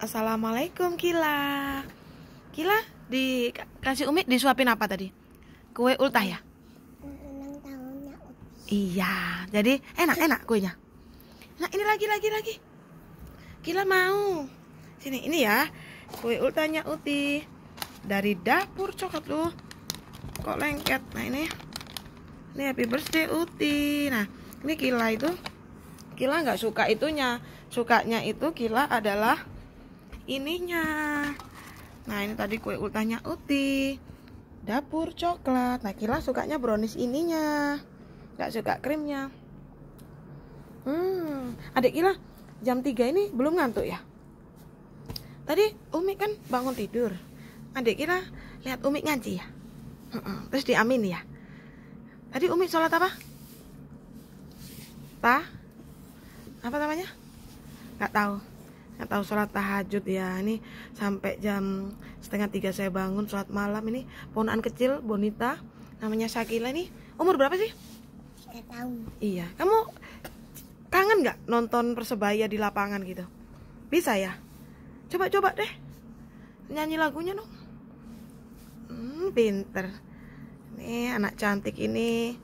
Assalamualaikum Kila. Kila dikasih Umi disuapin apa tadi? Kue ultah ya? Iya, jadi enak enak kuenya. Nah ini lagi lagi lagi. Kila mau. Sini ini ya kue ultahnya Uti dari dapur coklat lu. Kok lengket? Nah ini ini happy birthday Uti. Nah ini Kila itu Kila nggak suka itunya. Sukanya itu Kila adalah ininya nah ini tadi kue ultahnya uti dapur coklat nah kila sukanya brownies ininya gak suka krimnya hmm adik kila jam 3 ini belum ngantuk ya tadi umi kan bangun tidur adik kila lihat umi ngaji ya terus diamin ya tadi umi sholat apa ta apa namanya nggak tahu atau sholat tahajud ya ini sampai jam setengah tiga saya bangun sholat malam ini ponaan kecil bonita namanya Sakila nih umur berapa sih? Tidak tahu. Iya kamu kangen nggak nonton persebaya di lapangan gitu? Bisa ya? Coba-coba deh nyanyi lagunya dong. Hmm, pinter. Nih anak cantik ini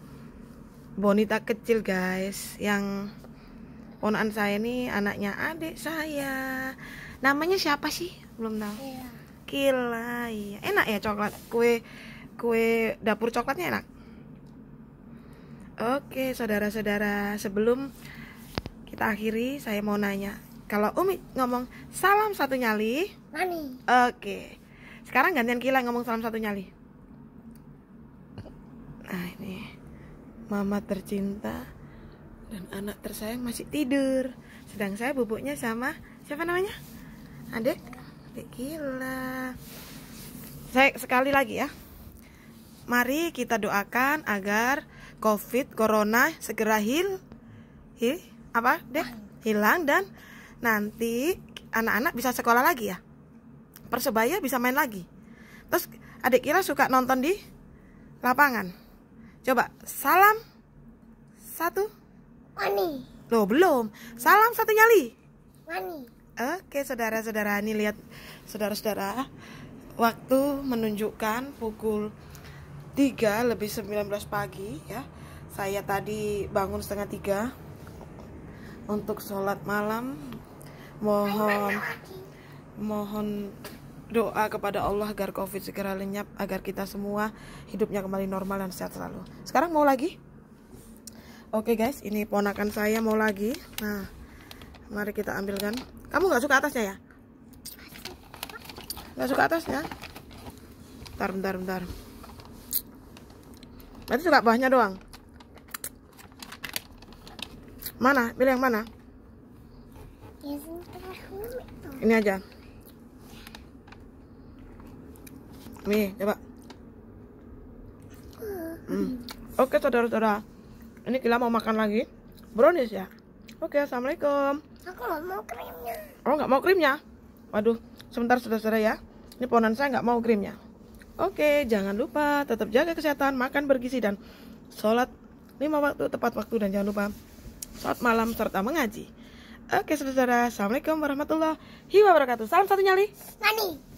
bonita kecil guys yang onan saya ini anaknya adik saya namanya siapa sih belum tahu Kila. iya enak ya coklat kue kue dapur coklatnya enak oke saudara-saudara sebelum kita akhiri saya mau nanya kalau Umi ngomong salam satu nyali Nani oke sekarang gantian Kila ngomong salam satu nyali nah ini mama tercinta dan anak tersayang masih tidur sedang saya bubuknya sama siapa namanya adik adik gila saya sekali lagi ya mari kita doakan agar covid corona segera hil hil apa deh hilang dan nanti anak-anak bisa sekolah lagi ya persebaya bisa main lagi terus adik kira suka nonton di lapangan coba salam satu Wani. Loh, belum. Salam satu nyali. Wani. Oke, saudara-saudara, ini lihat saudara-saudara. Waktu menunjukkan pukul 3 lebih 19 pagi ya. Saya tadi bangun setengah tiga untuk sholat malam. Mohon mohon doa kepada Allah agar COVID segera lenyap, agar kita semua hidupnya kembali normal dan sehat selalu. Sekarang mau lagi? Oke guys, ini ponakan saya mau lagi. Nah, mari kita ambilkan. Kamu nggak suka atasnya ya? Nggak suka atasnya? Bentar, bentar, bentar. Berarti suka bawahnya doang. Mana? Pilih yang mana? Ini aja. Nih, coba. Hmm. Oke, saudara-saudara ini Gila mau makan lagi brownies ya oke assalamualaikum aku nggak mau krimnya oh nggak mau krimnya waduh sebentar saudara-saudara ya ini ponan saya nggak mau krimnya oke jangan lupa tetap jaga kesehatan makan bergizi dan sholat lima waktu tepat waktu dan jangan lupa sholat malam serta mengaji oke saudara-saudara assalamualaikum warahmatullahi wabarakatuh salam satu nyali Nani.